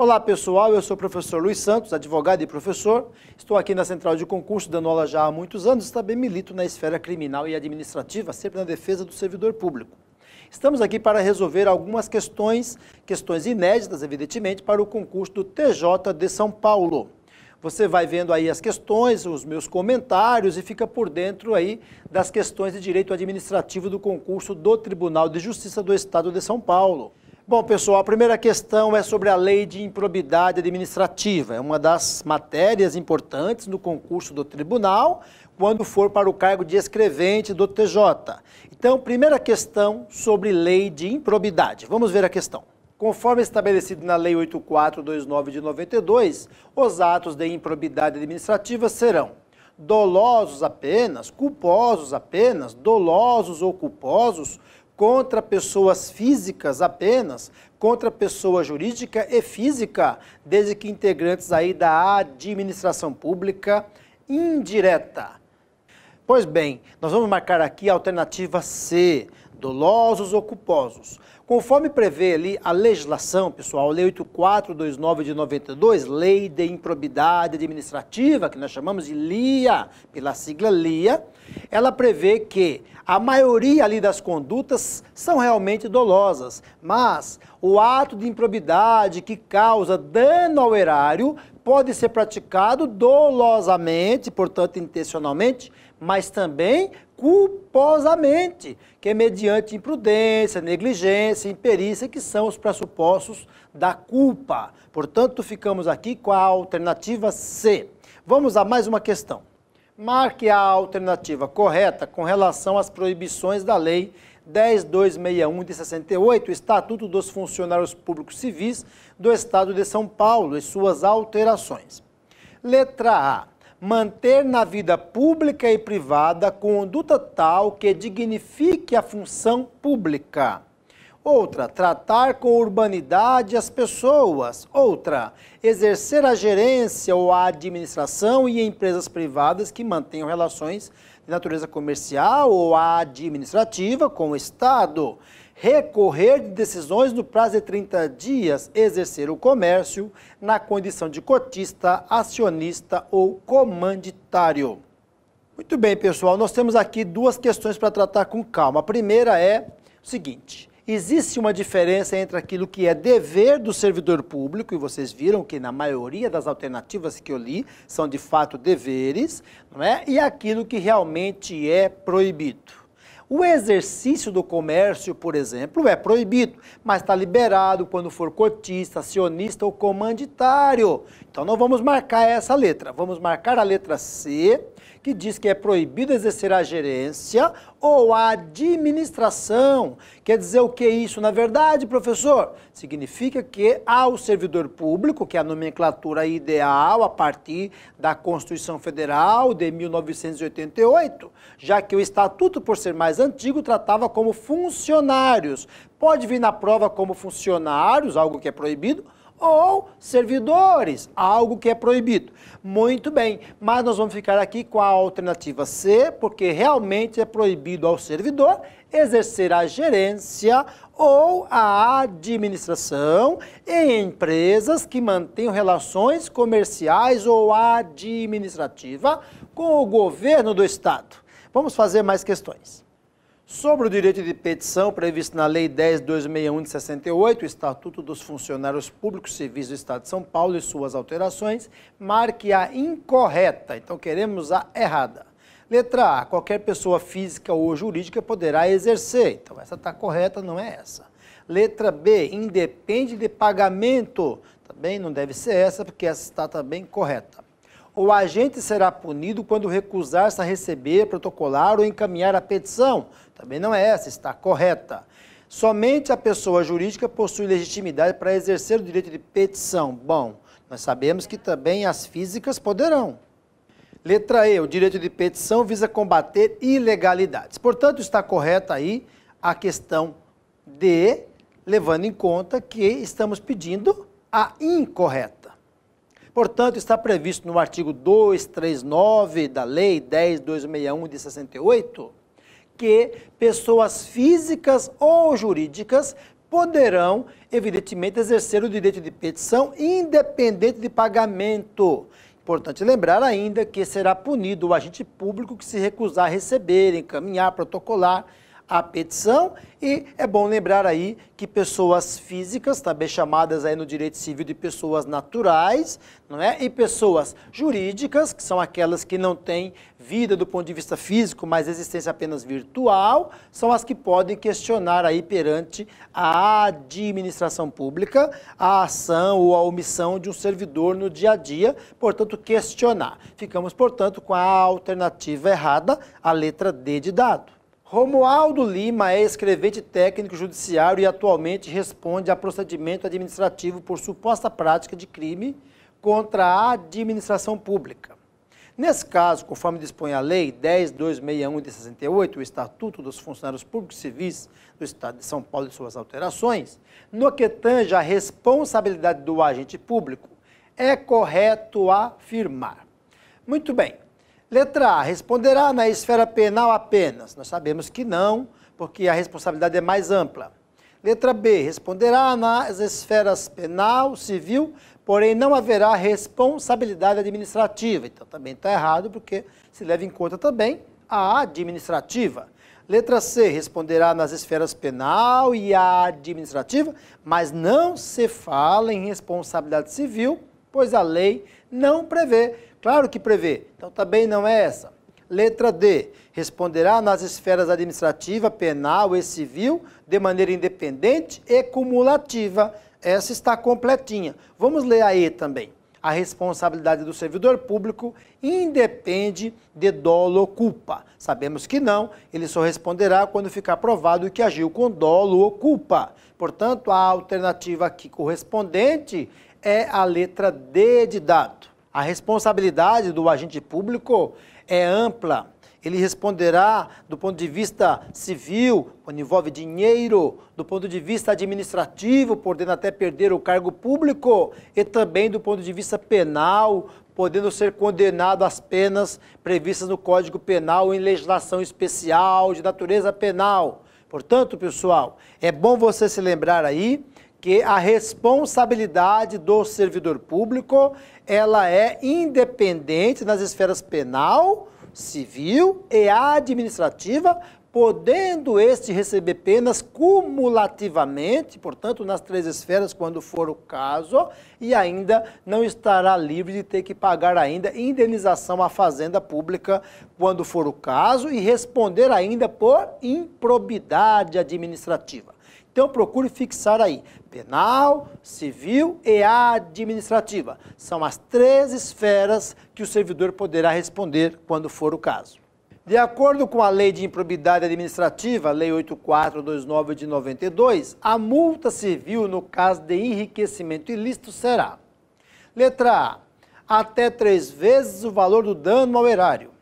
Olá pessoal, eu sou o professor Luiz Santos, advogado e professor. Estou aqui na Central de Concurso dando aula já há muitos anos e também milito na esfera criminal e administrativa, sempre na defesa do servidor público. Estamos aqui para resolver algumas questões, questões inéditas, evidentemente, para o concurso do TJ de São Paulo. Você vai vendo aí as questões, os meus comentários e fica por dentro aí das questões de direito administrativo do concurso do Tribunal de Justiça do Estado de São Paulo. Bom, pessoal, a primeira questão é sobre a lei de improbidade administrativa. É uma das matérias importantes no concurso do tribunal quando for para o cargo de escrevente do TJ. Então, primeira questão sobre lei de improbidade. Vamos ver a questão. Conforme estabelecido na Lei 8429 de 92, os atos de improbidade administrativa serão dolosos apenas, culposos apenas, dolosos ou culposos contra pessoas físicas apenas, contra pessoa jurídica e física, desde que integrantes aí da administração pública indireta. Pois bem, nós vamos marcar aqui a alternativa C, dolosos ou culposos. Conforme prevê ali a legislação, pessoal, Lei 8429 de 92, Lei de Improbidade Administrativa, que nós chamamos de LIA, pela sigla LIA, ela prevê que a maioria ali das condutas são realmente dolosas, mas o ato de improbidade que causa dano ao erário pode ser praticado dolosamente, portanto intencionalmente, mas também culposamente, que é mediante imprudência, negligência, imperícia, que são os pressupostos da culpa. Portanto, ficamos aqui com a alternativa C. Vamos a mais uma questão marque a alternativa correta com relação às proibições da Lei 10261 de 68, Estatuto dos Funcionários Públicos Civis do Estado de São Paulo e suas alterações. Letra A. Manter na vida pública e privada conduta tal que dignifique a função pública. Outra, tratar com urbanidade as pessoas. Outra, exercer a gerência ou a administração em empresas privadas que mantenham relações de natureza comercial ou administrativa com o Estado recorrer de decisões no prazo de 30 dias, exercer o comércio na condição de cotista, acionista ou comanditário. Muito bem, pessoal, nós temos aqui duas questões para tratar com calma. A primeira é o seguinte: existe uma diferença entre aquilo que é dever do servidor público, e vocês viram que na maioria das alternativas que eu li são de fato deveres, não é? e aquilo que realmente é proibido. O exercício do comércio, por exemplo, é proibido, mas está liberado quando for cotista, acionista ou comanditário. Então não vamos marcar essa letra, vamos marcar a letra C, que diz que é proibido exercer a gerência ou a administração. Quer dizer o que é isso na verdade, professor? Significa que ao servidor público, que é a nomenclatura ideal a partir da Constituição Federal de 1988, já que o estatuto, por ser mais antigo, tratava como funcionários. Pode vir na prova como funcionários, algo que é proibido, ou servidores, algo que é proibido. Muito bem, mas nós vamos ficar aqui com a alternativa C, porque realmente é proibido ao servidor exercer a gerência ou a administração em empresas que mantenham relações comerciais ou administrativa com o governo do estado. Vamos fazer mais questões sobre o direito de petição previsto na Lei 10.261 de 68, Estatuto dos Funcionários Públicos Civis do Estado de São Paulo e suas alterações, marque a incorreta. Então queremos a errada. Letra A, qualquer pessoa física ou jurídica poderá exercer. Então essa está correta, não é essa. Letra B, independe de pagamento. Também não deve ser essa, porque essa está também correta o agente será punido quando recusar-se a receber, protocolar ou encaminhar a petição. Também não é essa, está correta. Somente a pessoa jurídica possui legitimidade para exercer o direito de petição. Bom, nós sabemos que também as físicas poderão. Letra E, o direito de petição visa combater ilegalidades. Portanto, está correta aí a questão D, levando em conta que estamos pedindo a incorreta. Portanto, está previsto no artigo 239 da Lei 10.261 de 68 que pessoas físicas ou jurídicas poderão, evidentemente, exercer o direito de petição independente de pagamento. Importante lembrar ainda que será punido o agente público que se recusar a receber, encaminhar, protocolar a petição. E é bom lembrar aí que pessoas físicas, também chamadas aí no direito civil de pessoas naturais, não é? E pessoas jurídicas, que são aquelas que não têm vida do ponto de vista físico, mas existência apenas virtual, são as que podem questionar aí perante a administração pública a ação ou a omissão de um servidor no dia a dia, portanto, questionar. Ficamos, portanto, com a alternativa errada, a letra D de dado. Romualdo Lima é escrevente técnico judiciário e atualmente responde a procedimento administrativo por suposta prática de crime contra a administração pública. Nesse caso, conforme dispõe a Lei 10.261 de 68, o Estatuto dos Funcionários Públicos Civis do Estado de São Paulo e suas alterações, no que tange a responsabilidade do agente público, é correto afirmar. Muito bem, Letra A, responderá na esfera penal apenas? Nós sabemos que não, porque a responsabilidade é mais ampla. Letra B, responderá nas esferas penal, civil, porém não haverá responsabilidade administrativa. Então também está errado, porque se leva em conta também a administrativa. Letra C, responderá nas esferas penal e administrativa, mas não se fala em responsabilidade civil, pois a lei não prevê Claro que prevê, então também tá não é essa. Letra D. Responderá nas esferas administrativa, penal e civil de maneira independente e cumulativa. Essa está completinha. Vamos ler a E também. A responsabilidade do servidor público independe de dolo ou culpa. Sabemos que não, ele só responderá quando ficar provado que agiu com dolo ou culpa. Portanto, a alternativa aqui correspondente é a letra D de dado. A responsabilidade do agente público é ampla. Ele responderá do ponto de vista civil, quando envolve dinheiro, do ponto de vista administrativo, podendo até perder o cargo público, e também do ponto de vista penal, podendo ser condenado às penas previstas no Código Penal em legislação especial de natureza penal. Portanto, pessoal, é bom você se lembrar aí que a responsabilidade do servidor público ela é independente nas esferas penal, civil e administrativa, podendo este receber penas cumulativamente, portanto, nas três esferas, quando for o caso, e ainda não estará livre de ter que pagar ainda indenização à fazenda pública, quando for o caso, e responder ainda por improbidade administrativa. Então procure fixar aí: penal, civil e administrativa. São as três esferas que o servidor poderá responder quando for o caso. De acordo com a Lei de Improbidade Administrativa, Lei 8429 de 92, a multa civil no caso de enriquecimento ilícito será: letra A, até três vezes o valor do dano ao erário.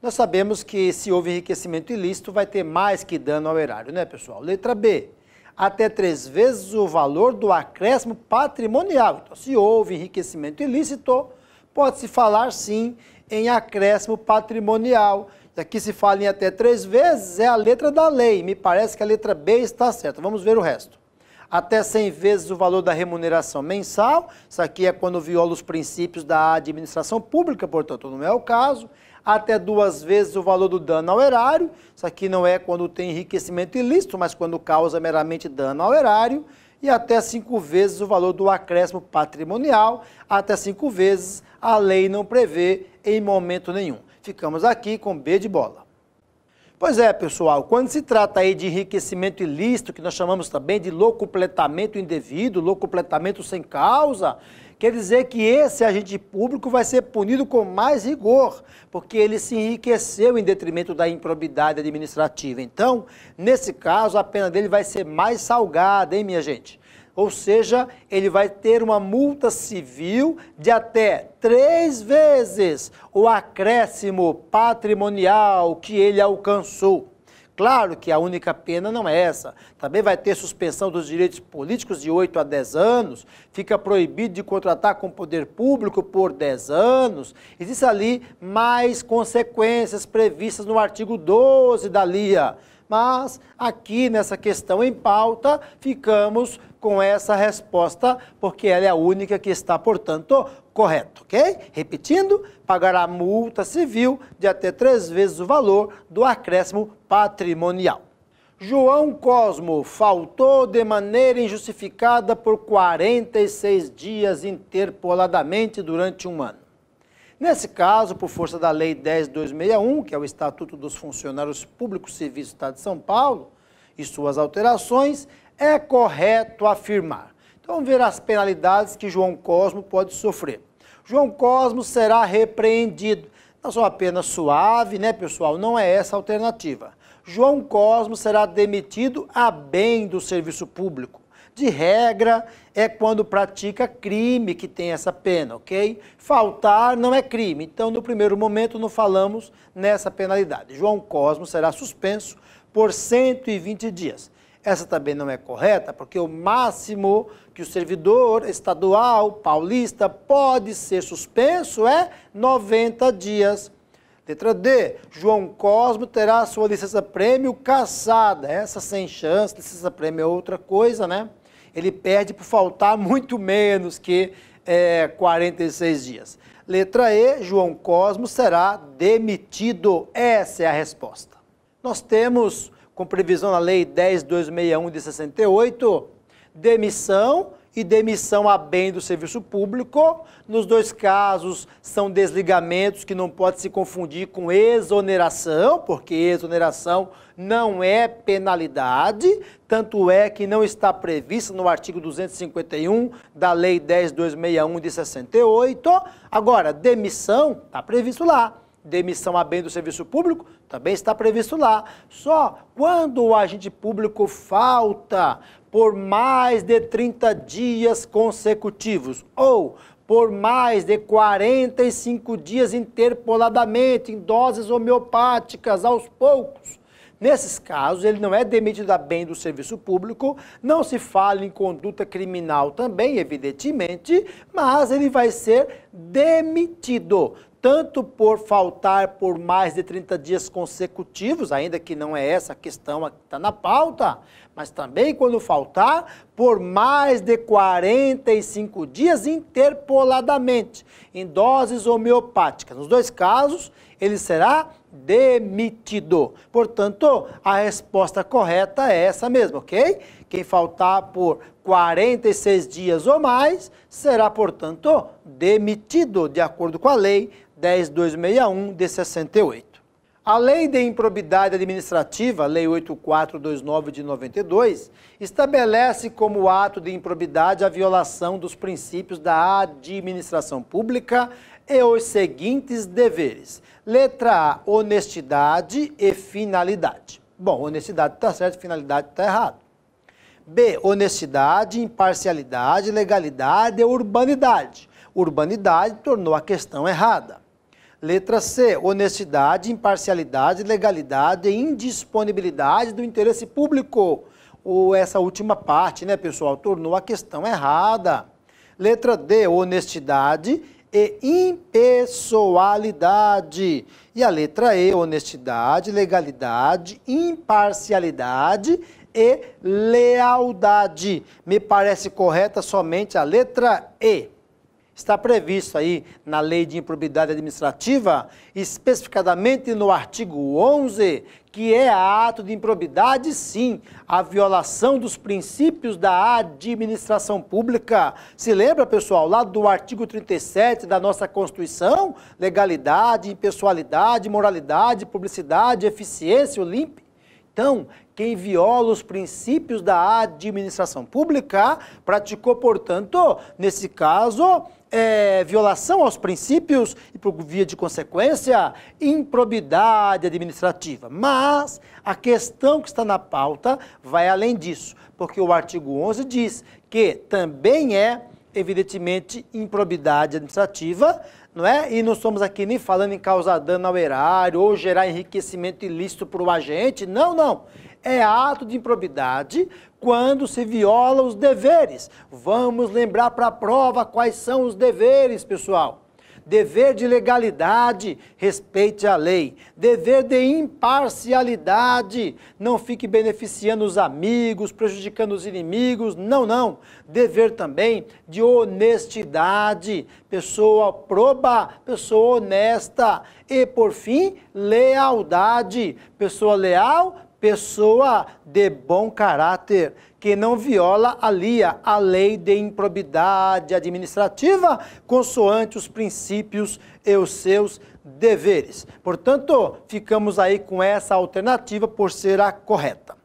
Nós sabemos que se houve enriquecimento ilícito, vai ter mais que dano ao erário, né, pessoal? Letra B, até três vezes o valor do acréscimo patrimonial. Então, se houve enriquecimento ilícito, pode-se falar sim em acréscimo patrimonial. E aqui se fala em até três vezes, é a letra da lei. Me parece que a letra B está certa. Vamos ver o resto. Até 100 vezes o valor da remuneração mensal. Isso aqui é quando viola os princípios da administração pública, portanto, não é o caso até duas vezes o valor do dano ao erário. Isso aqui não é quando tem enriquecimento ilícito, mas quando causa meramente dano ao erário. E até cinco vezes o valor do acréscimo patrimonial. Até cinco vezes a lei não prevê em momento nenhum. Ficamos aqui com B de bola. Pois é, pessoal, quando se trata aí de enriquecimento ilícito, que nós chamamos também de locupletamento indevido, locupletamento sem causa, Quer dizer que esse agente público vai ser punido com mais rigor, porque ele se enriqueceu em detrimento da improbidade administrativa. Então, nesse caso, a pena dele vai ser mais salgada, hein, minha gente? ou seja, ele vai ter uma multa civil de até três vezes o acréscimo patrimonial que ele alcançou. Claro que a única pena não é essa. Também vai ter suspensão dos direitos políticos de 8 a 10 anos, fica proibido de contratar com o poder público por 10 anos. Existem ali mais consequências previstas no artigo 12 da LIA. Mas aqui nessa questão em pauta, ficamos com essa resposta, porque ela é a única que está, portanto, correta, ok? Repetindo, pagará multa civil de até três vezes o valor do acréscimo patrimonial. João Cosmo faltou de maneira injustificada por 46 dias interpoladamente durante um ano. Nesse caso, por força da Lei 10.261, que é o Estatuto dos Funcionários Públicos Civis do Estado de São Paulo, e suas alterações, é correto afirmar. Então, vamos ver as penalidades que João Cosmo pode sofrer. João Cosmo será repreendido. Não tá sou apenas suave, né, pessoal? Não é essa a alternativa. João Cosmo será demitido a bem do serviço público de regra, é quando pratica crime que tem essa pena, ok? Faltar não é crime. Então, no primeiro momento, não falamos nessa penalidade. João Cosmo será suspenso por 120 dias. Essa também não é correta, porque o máximo que o servidor estadual paulista pode ser suspenso é 90 dias. Letra D. João Cosmo terá sua licença prêmio cassada. Essa sem chance, licença prêmio é outra coisa, né? ele perde por faltar muito menos que é, 46 dias. Letra E, João Cosmo será demitido. Essa é a resposta. Nós temos, com previsão na Lei 10.261 de 68, demissão e demissão a bem do serviço público. Nos dois casos, são desligamentos que não pode se confundir com exoneração, porque exoneração não é penalidade, tanto é que não está prevista no artigo 251 da Lei 10.261 de 68. Agora, demissão está previsto lá demissão a bem do serviço público, também está previsto lá. Só quando o agente público falta por mais de 30 dias consecutivos ou por mais de 45 dias interpoladamente em doses homeopáticas aos poucos. Nesses casos, ele não é demitido a bem do serviço público, não se fala em conduta criminal também, evidentemente, mas ele vai ser demitido tanto por faltar por mais de 30 dias consecutivos, ainda que não é essa a questão que está na pauta, mas também quando faltar por mais de 45 dias interpoladamente, em doses homeopáticas. Nos dois casos, ele será demitido. Portanto, a resposta correta é essa mesma, ok? Quem faltar por 46 dias ou mais será, portanto, demitido, de acordo com a lei 10261 de 68. A Lei de Improbidade Administrativa, Lei 8429 de 92, estabelece como ato de improbidade a violação dos princípios da administração pública e os seguintes deveres. Letra A, honestidade e finalidade. Bom, honestidade está certo, finalidade está errado. B, honestidade, imparcialidade, legalidade e urbanidade. Urbanidade tornou a questão errada. Letra C, honestidade, imparcialidade, legalidade e indisponibilidade do interesse público. Ou essa última parte, né, pessoal, tornou a questão errada. Letra D, honestidade e impessoalidade. E a letra E, honestidade, legalidade, imparcialidade e lealdade. Me parece correta somente a letra E. Está previsto aí na Lei de Improbidade Administrativa, especificadamente no artigo 11, que é ato de improbidade, sim, a violação dos princípios da administração pública. Se lembra, pessoal, lá do artigo 37 da nossa Constituição, legalidade, impessoalidade, moralidade, publicidade, eficiência, LIMP? Então, quem viola os princípios da administração pública praticou, portanto, nesse caso, é, violação aos princípios e, por via de consequência, improbidade administrativa. Mas a questão que está na pauta vai além disso, porque o artigo 11 diz que também é, evidentemente, improbidade administrativa, não é? E não somos aqui nem falando em causar dano ao erário ou gerar enriquecimento ilícito para o agente, não, não. É ato de improbidade quando se viola os deveres. Vamos lembrar para a prova quais são os deveres, pessoal. Dever de legalidade, respeite a lei. Dever de imparcialidade, não fique beneficiando os amigos, prejudicando os inimigos, não, não. Dever também de honestidade, pessoa proba, pessoa honesta. E por fim, lealdade, pessoa leal, pessoa de bom caráter, que não viola ali a lei de improbidade administrativa, consoante os princípios e os seus deveres. Portanto, ficamos aí com essa alternativa por ser a correta.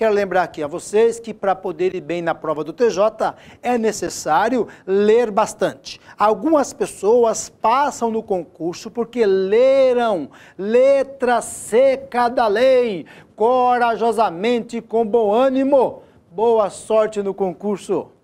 Quero lembrar aqui a vocês que para poder ir bem na prova do TJ é necessário ler bastante. Algumas pessoas passam no concurso porque leram letra seca da lei, corajosamente, com bom ânimo. Boa sorte no concurso!